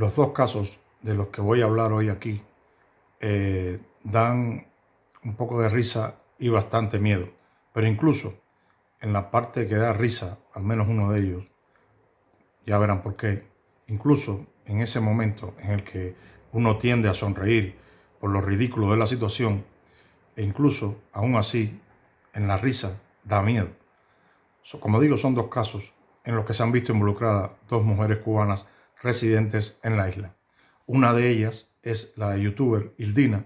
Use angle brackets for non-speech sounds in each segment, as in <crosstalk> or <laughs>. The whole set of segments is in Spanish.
Los dos casos de los que voy a hablar hoy aquí eh, dan un poco de risa y bastante miedo. Pero incluso en la parte que da risa, al menos uno de ellos, ya verán por qué, incluso en ese momento en el que uno tiende a sonreír por lo ridículo de la situación, e incluso aún así, en la risa da miedo. como digo, son dos casos en los que se han visto involucradas dos mujeres cubanas residentes en la isla. Una de ellas es la youtuber Ildina,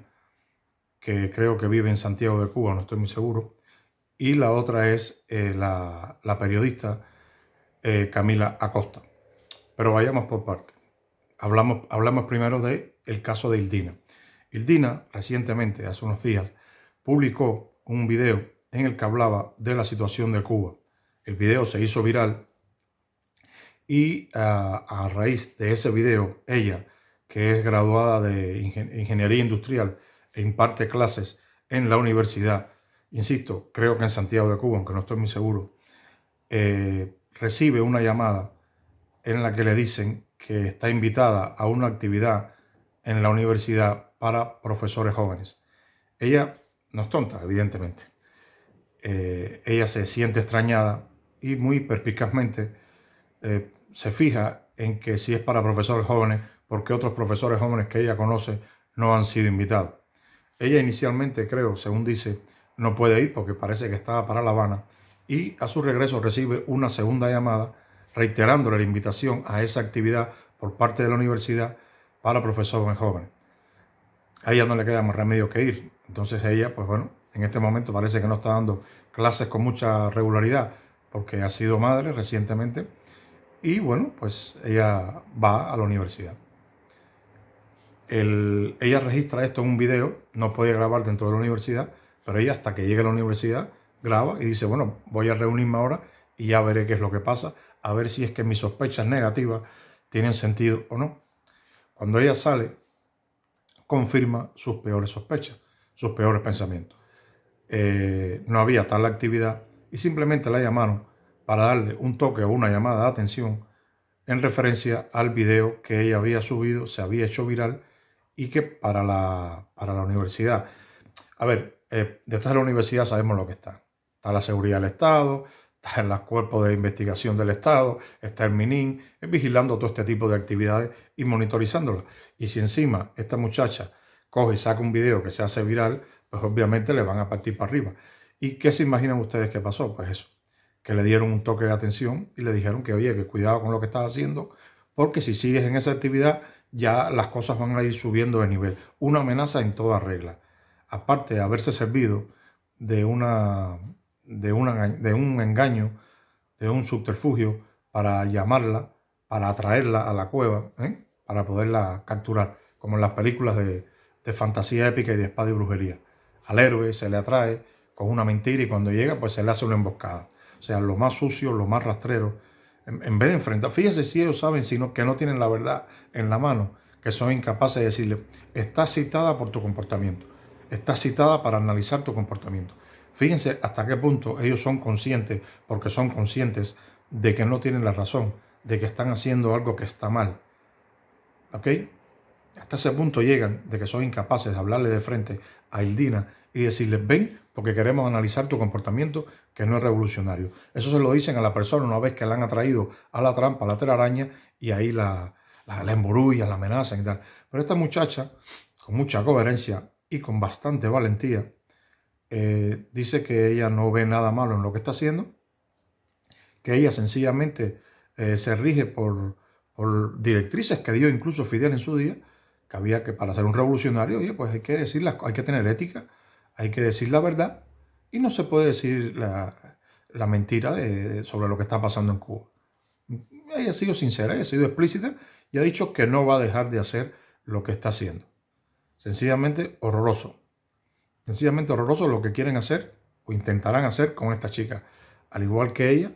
que creo que vive en Santiago de Cuba, no estoy muy seguro, y la otra es eh, la, periodista eh, Camila Acosta. Pero vayamos por partes. Hablamos, hablamos primero del el caso de Ildina. Ildina recientemente, hace unos días, publicó un video en el que hablaba de la situación de Cuba. El video se hizo viral y ah, a raíz de ese video, ella, que es graduada de Ingeniería Industrial e imparte clases en la universidad, insisto, creo que en Santiago de Cuba, aunque no estoy muy seguro, eh, recibe una llamada en la que le dicen que está invitada a una actividad en la universidad para profesores jóvenes. Ella no es tonta, evidentemente. Eh, ella se siente extrañada y muy perspicazmente eh, se fija en que si es para profesores jóvenes, porque otros profesores jóvenes que ella conoce no han sido invitados. Ella inicialmente, creo, según dice, no puede ir porque parece que estaba para La Habana y a su regreso recibe una segunda llamada reiterándole la invitación a esa actividad por parte de la universidad para profesores jóvenes. A ella no le queda más remedio que ir. Entonces ella, pues bueno, en este momento parece que no está dando clases con mucha regularidad porque ha sido madre recientemente y bueno, pues ella va a la universidad. ella registra esto en un video, no podía grabar dentro de la universidad, pero ella hasta que llegue a la universidad graba y dice, bueno, voy a reunirme ahora y ya veré qué es lo que pasa, a ver si es que mis sospechas negativas tienen sentido o no. Cuando ella sale, confirma sus peores sospechas, sus peores pensamientos. Eh, no había tal actividad y simplemente la llamaron para darle un toque o una llamada de atención en referencia al video que ella había subido, se había hecho viral y que para la, para la universidad. A ver, eh, detrás de la universidad sabemos lo que está. Está la seguridad del Estado, está en los cuerpos de investigación del Estado, está el MININ, eh, vigilando todo este tipo de actividades y monitorizándolas. Y si encima esta muchacha coge y saca un video que se hace viral, pues obviamente le van a partir para arriba. ¿Y qué se imaginan ustedes que pasó? Pues eso que le dieron un toque de atención y le dijeron que, oye, que cuidado con lo que estás haciendo, porque si sigues en esa actividad ya las cosas van a ir subiendo de nivel. Una amenaza en toda regla. Aparte de haberse servido de, una, de, una, de un engaño, de un subterfugio para llamarla, para atraerla a la cueva, ¿eh? para poderla capturar, como en las películas de, de fantasía épica y de espada y brujería. Al héroe se le atrae con una mentira y cuando llega pues se le hace una emboscada. O sea, lo más sucio, lo más rastrero. En, vez de enfrentar, Fíjense si ellos saben sino que no tienen la verdad en la mano, que son incapaces de decirle, está citada por tu comportamiento, está citada para analizar tu comportamiento. Fíjense hasta qué punto ellos son conscientes, porque son conscientes de que no tienen la razón, de que están haciendo algo que está mal. ¿Ok? Hasta ese punto llegan de que son incapaces de hablarle de frente a Eldina y decirle, ven, porque queremos analizar tu comportamiento que no es revolucionario. Eso se lo dicen a la persona una vez que la han atraído a la trampa, a la telaraña, y ahí la, la, la emborullan, la amenazan y tal. Pero esta muchacha, con mucha coherencia y con bastante valentía, eh, dice que ella no ve nada malo en lo que está haciendo, que ella sencillamente eh, se rige por, directrices que dio incluso Fidel en su día, que había que para ser un revolucionario, oye, pues hay que decir las, hay que tener ética, hay que decir la verdad y no se puede decir la, mentira sobre lo que está pasando en Cuba. Ella ha sido sincera, ha sido explícita y ha dicho que no va a dejar de hacer lo que está haciendo. Sencillamente horroroso. Sencillamente horroroso lo que quieren hacer o intentarán hacer con esta chica. Al igual que ella,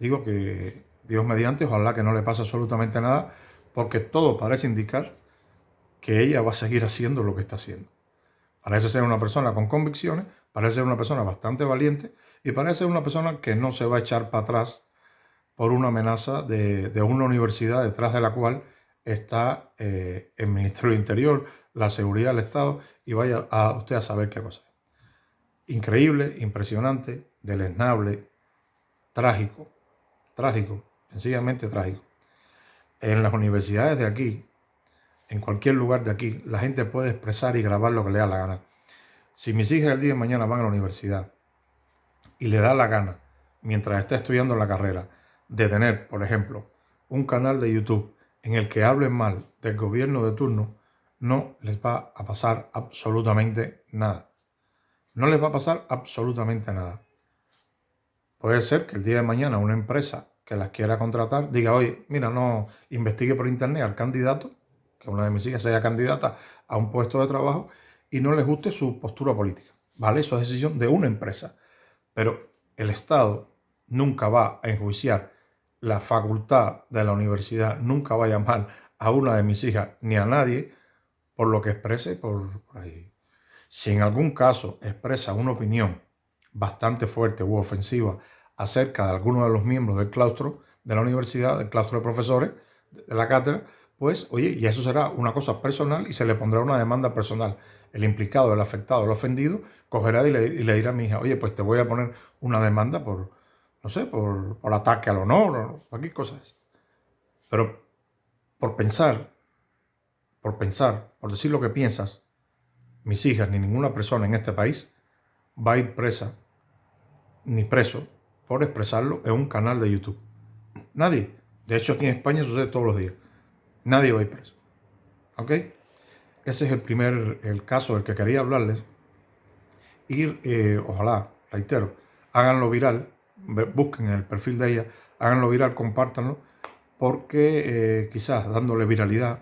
digo que Dios mediante, ojalá que no le pase absolutamente nada, porque todo parece indicar que ella va a seguir haciendo lo que está haciendo. Parece ser una persona con convicciones, Parece una persona bastante valiente y parece una persona que no se va a echar para atrás por una amenaza de, una universidad detrás de la cual está eh, el Ministerio del Interior, la seguridad del Estado y vaya a usted a saber qué cosa. Increíble, impresionante, deleznable, trágico, trágico, sencillamente trágico. En las universidades de aquí, en cualquier lugar de aquí, la gente puede expresar y grabar lo que le da la gana. Si mis hijas el día de mañana van a la universidad y le da la gana, mientras está estudiando la carrera, de tener, por ejemplo, un canal de YouTube en el que hablen mal del gobierno de turno, no les va a pasar absolutamente nada. No les va a pasar absolutamente nada. Puede ser que el día de mañana una empresa que las quiera contratar diga, oye, mira, no investigue por internet al candidato, que una de mis hijas sea candidata a un puesto de trabajo y no les guste su postura política. ¿Vale? Eso es decisión de una empresa. Pero el Estado nunca va a enjuiciar la facultad de la universidad, nunca va a llamar a una de mis hijas ni a nadie por lo que exprese por, Si en algún caso expresa una opinión bastante fuerte u ofensiva acerca de alguno de los miembros del claustro de la universidad, del claustro de profesores, de la cátedra, pues oye, y eso será una cosa personal y se le pondrá una demanda personal el implicado, el afectado, el ofendido, cogerá y le, dirá a mi hija, oye, pues te voy a poner una demanda por, no sé, por, por ataque al honor, o cualquier cosa. es? Pero por pensar, por pensar, por decir lo que piensas, mis hijas ni ninguna persona en este país va a ir presa ni preso por expresarlo en un canal de YouTube. Nadie. De hecho, aquí en España sucede todos los días. Nadie va a ir preso. ¿Ok? Ese es el primer el caso del que quería hablarles. Y eh, ojalá, reitero, háganlo viral, busquen el perfil de ella, háganlo viral, compártanlo, porque eh, quizás dándole viralidad,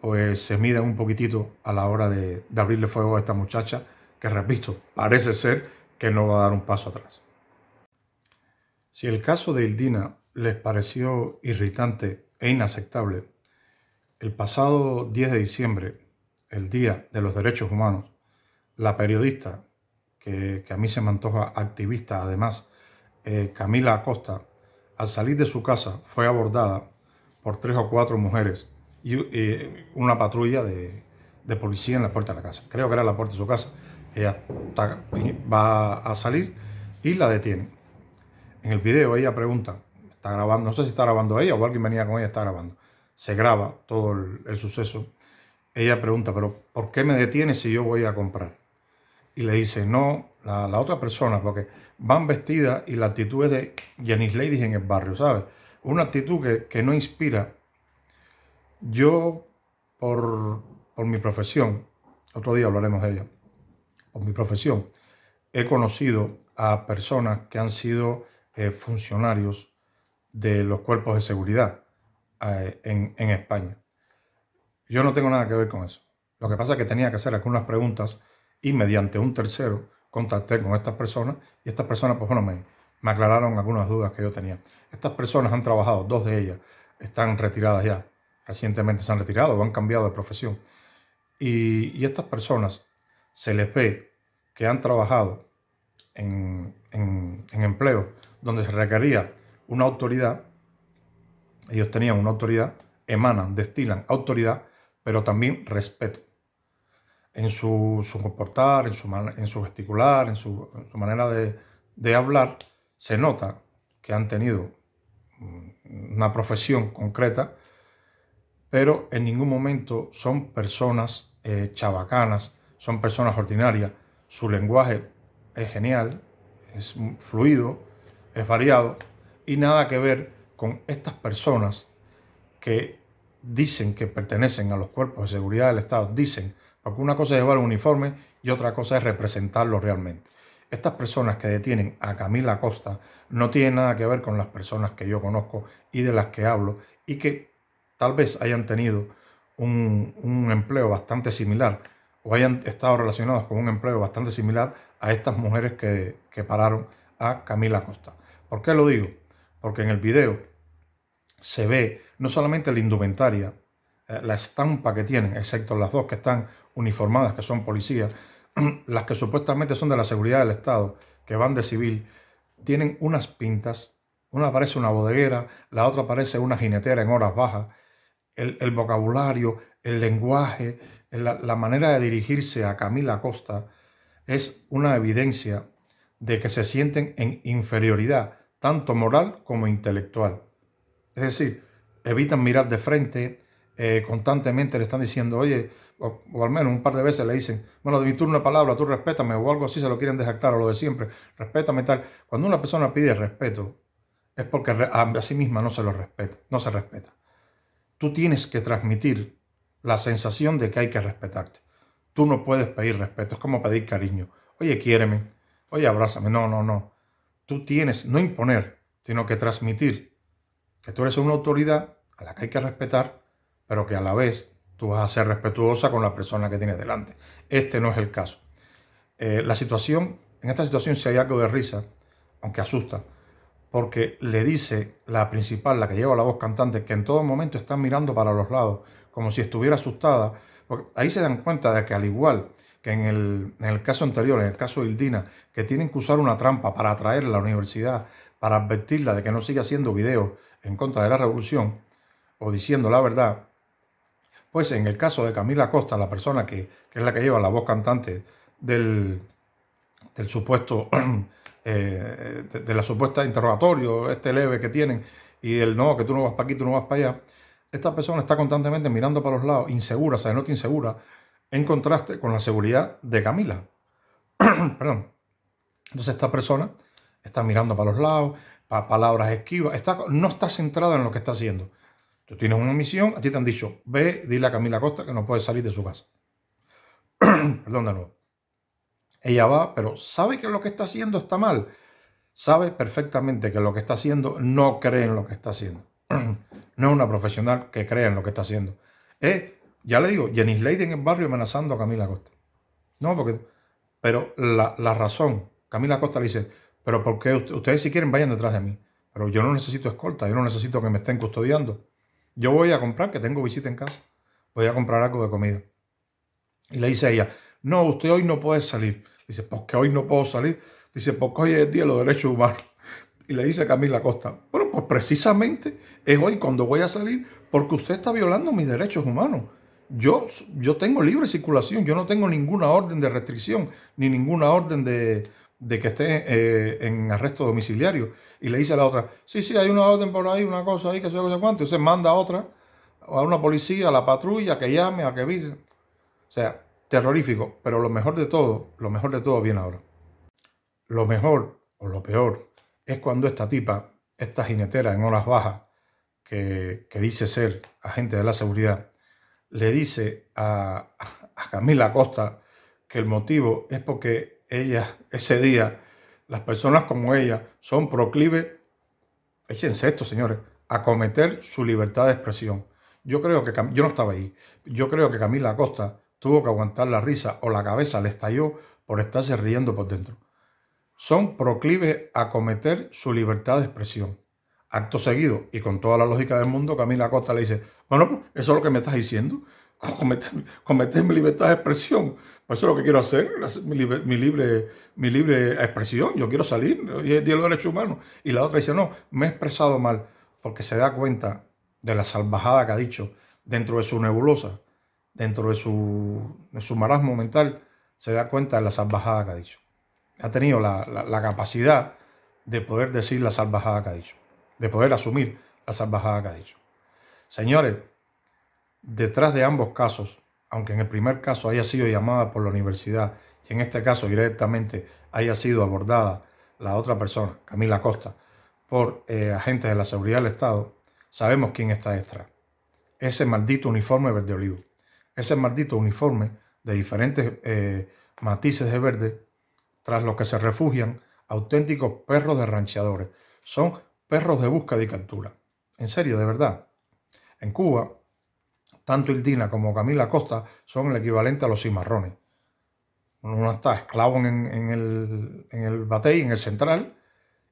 pues se mida un poquitito a la hora de, de abrirle fuego a esta muchacha, que repito, parece ser que no va a dar un paso atrás. Si el caso de Ildina les pareció irritante e inaceptable, el pasado 10 de diciembre el Día de los Derechos Humanos, la periodista, que, a mí se me antoja activista además, eh, Camila Acosta, al salir de su casa fue abordada por tres o cuatro mujeres y eh, una patrulla de, policía en la puerta de la casa. Creo que era la puerta de su casa. Ella va a salir y la detiene. En el video ella pregunta, está grabando, no sé si está grabando ella o alguien venía con ella, está grabando. Se graba todo el suceso ella pregunta, pero ¿por qué me detiene si yo voy a comprar? Y le dice, no, la, la otra persona, porque van vestidas y la actitud es de Janis Ladies en el barrio, ¿sabes? Una actitud que, no inspira. Yo, por, mi profesión, otro día hablaremos de ella, por mi profesión, he conocido a personas que han sido eh, funcionarios de los cuerpos de seguridad eh, en España yo no tengo nada que ver con eso. Lo que pasa es que tenía que hacer algunas preguntas y mediante un tercero contacté con estas personas y estas personas, pues bueno, me, aclararon algunas dudas que yo tenía. Estas personas han trabajado, dos de ellas están retiradas ya, recientemente se han retirado o han cambiado de profesión. Y, y estas personas se les ve que han trabajado en, en, en donde se requería una autoridad, ellos tenían una autoridad, emanan, destilan autoridad pero también respeto en su, comportar, en su, en gesticular, en su, manera de, hablar, se nota que han tenido mm, una profesión concreta, pero en ningún momento son personas eh, chabacanas, son personas ordinarias. Su lenguaje es genial, es fluido, es variado y nada que ver con estas personas que dicen que pertenecen a los cuerpos de seguridad del Estado, dicen, porque una cosa es llevar un uniforme y otra cosa es representarlo realmente. Estas personas que detienen a Camila Costa no tienen nada que ver con las personas que yo conozco y de las que hablo y que tal vez hayan tenido un, empleo bastante similar o hayan estado relacionados con un empleo bastante similar a estas mujeres que, que pararon a Camila Costa. ¿Por qué lo digo? Porque en el video se ve no solamente la indumentaria, eh, la estampa que tienen, excepto las dos que están uniformadas, que son policías, <clears throat> las que supuestamente son de la seguridad del Estado, que van de civil, tienen unas pintas, una parece una bodeguera, la otra parece una jinetera en horas bajas, el, vocabulario, el lenguaje, la, la manera de dirigirse a Camila Costa es una evidencia de que se sienten en inferioridad, tanto moral como intelectual. Es decir, evitan mirar de frente, eh, constantemente le están diciendo, oye, o, al menos un par de veces le dicen, bueno, de mi turno una palabra, tú respétame, o algo así se lo quieren dejar claro, lo de siempre, respétame tal. Cuando una persona pide respeto, es porque a sí misma no se lo respeta, no se respeta. Tú tienes que transmitir la sensación de que hay que respetarte. Tú no puedes pedir respeto, es como pedir cariño. Oye, quiéreme, oye, abrázame. No, no, no. Tú tienes, no imponer, sino que transmitir que tú eres una autoridad a la que hay que respetar, pero que a la vez tú vas a ser respetuosa con la persona que tienes delante. Este no es el caso. Eh, la situación, en esta situación se hay algo de risa, aunque asusta, porque le dice la principal, la que lleva la voz cantante, que en todo momento está mirando para los lados, como si estuviera asustada, porque ahí se dan cuenta de que al igual que en el, caso anterior, en el caso de Ildina, que tienen que usar una trampa para atraerla a la universidad, para advertirla de que no siga haciendo videos en contra de la revolución, o diciendo la verdad, pues en el caso de Camila Costa, la persona que, es la que lleva la voz cantante del, del supuesto, <clears throat> eh, de, la supuesta interrogatorio, este leve que tienen, y el no, que tú no vas para aquí, tú no vas para allá, esta persona está constantemente mirando para los lados, insegura, se nota insegura, en contraste con la seguridad de Camila. <clears throat> Perdón. Entonces esta persona está mirando para los lados, para palabras esquivas, está, no está centrada en lo que está haciendo. Tú tienes una misión, a ti te han dicho, ve, dile a Camila Costa que no puede salir de su casa. <clears throat> Perdón de nuevo. Ella va, pero sabe que lo que está haciendo está mal. Sabe perfectamente que lo que está haciendo no cree en lo que está haciendo. <clears throat> no es una profesional que cree en lo que está haciendo. Eh, ya le digo, Jenny Slade en el barrio amenazando a Camila Costa. No, porque. Pero la, razón, Camila Costa le dice, pero porque ustedes si quieren vayan detrás de mí. Pero yo no necesito escolta, yo no necesito que me estén custodiando yo voy a comprar, que tengo visita en casa, voy a comprar algo de comida. Y le dice a ella, no, usted hoy no puede salir. Dice, ¿por qué hoy no puedo salir? Dice, porque hoy es el Día de los Derechos Humanos. Y le dice Camila Costa, bueno, pues precisamente es hoy cuando voy a salir porque usted está violando mis derechos humanos. Yo, yo tengo libre circulación, yo no tengo ninguna orden de restricción, ni ninguna orden de, de que esté eh, en arresto domiciliario. Y le dice a la otra, sí, sí, hay una orden por ahí, una cosa ahí, que sé, que sé cuánto. se manda a otra, a una policía, a la patrulla, que llame, a que avise. O sea, terrorífico. Pero lo mejor de todo, lo mejor de todo viene ahora. Lo mejor o lo peor es cuando esta tipa, esta jinetera en horas bajas, que, que dice ser agente de la seguridad, le dice a, a Camila Costa que el motivo es porque ella, ese día, las personas como ella son proclive échense esto, señores, a cometer su libertad de expresión. Yo creo que yo no estaba ahí. Yo creo que Camila Acosta tuvo que aguantar la risa o la cabeza le estalló por estarse riendo por dentro. Son proclives a cometer su libertad de expresión. Acto seguido y con toda la lógica del mundo, Camila Acosta le dice, bueno, pues, eso es lo que me estás diciendo. <laughs> cometer, mi libertad de expresión. por eso es lo que quiero hacer, mi libre, mi libre, expresión. Yo quiero salir, y es de los derechos humanos. Y la otra dice, no, me he expresado mal, porque se da cuenta de la salvajada que ha dicho dentro de su nebulosa, dentro de su, su marasmo mental, se da cuenta de la salvajada que ha dicho. Ha tenido la capacidad de poder decir la salvajada que ha dicho, de poder asumir la salvajada que ha dicho. Señores, Detrás de ambos casos, aunque en el primer caso haya sido llamada por la universidad y en este caso directamente haya sido abordada la otra persona, Camila Costa, por eh, agentes de la seguridad del Estado, sabemos quién está detrás. Ese maldito uniforme verde olivo. Ese maldito uniforme de diferentes eh, matices de verde, tras los que se refugian auténticos perros de rancheadores. Son perros de búsqueda y captura. En serio, de verdad. En Cuba, tanto Hildina como Camila Costa son el equivalente a los cimarrones. Uno está esclavo en, el, en batey, en el central,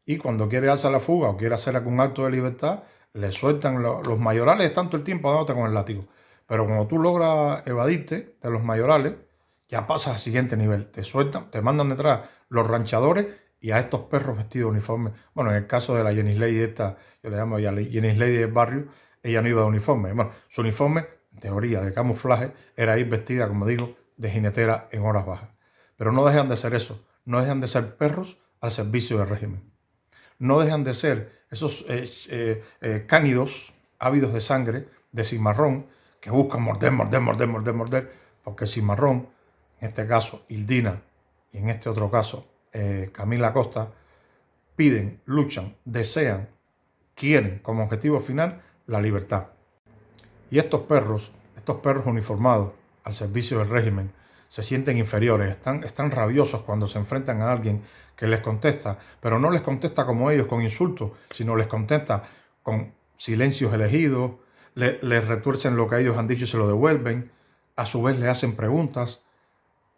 y cuando quiere hacer la fuga o quiere hacer algún acto de libertad, le sueltan los mayorales tanto el tiempo dándote con el látigo. Pero cuando tú logras evadirte de los mayorales, ya pasas al siguiente nivel. Te sueltan, te mandan detrás los ranchadores y a estos perros vestidos de uniforme. Bueno, en el caso de la Jenny Lady, esta, yo le llamo Jenny Lady del barrio, ella no iba de uniforme. Bueno, su uniforme teoría de camuflaje, era ir vestida, como digo, de jinetera en horas bajas. Pero no dejan de ser eso, no dejan de ser perros al servicio del régimen. No dejan de ser esos eh, eh, eh, cánidos ávidos de sangre, de cimarrón, que buscan morder, morder, morder, morder, morder, porque cimarrón, en este caso Ildina, y en este otro caso Camila Costa, piden, luchan, desean, quieren como objetivo final la libertad. Y estos perros, estos perros uniformados al servicio del régimen, se sienten inferiores, están, están rabiosos cuando se enfrentan a alguien que les contesta, pero no les contesta como ellos con insultos, sino les contesta con silencios elegidos, les retuercen lo que ellos han dicho y se lo devuelven, a su vez les hacen preguntas,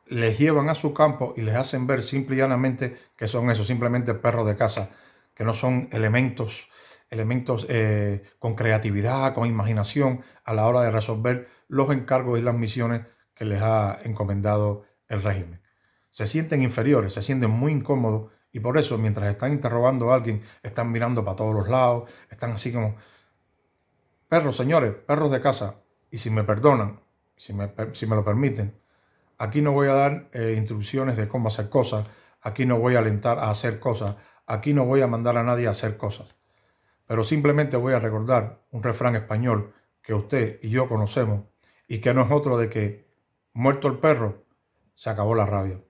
les llevan a su campo y les hacen ver simple y llanamente que son eso, simplemente perros de casa, que no son elementos elementos eh, con creatividad, con imaginación a la hora de resolver los encargos y las misiones que les ha encomendado el régimen. Se sienten inferiores, se sienten muy incómodos y por eso mientras están interrogando a alguien, están mirando para todos los lados, están así como, perros señores, perros de casa, y si me perdonan, si me, lo permiten, aquí no voy a dar eh, instrucciones de cómo hacer cosas, aquí no voy a alentar a hacer cosas, aquí no voy a mandar a nadie a hacer cosas pero simplemente voy a recordar un refrán español que usted y yo conocemos y que no es otro de que, muerto el perro, se acabó la rabia.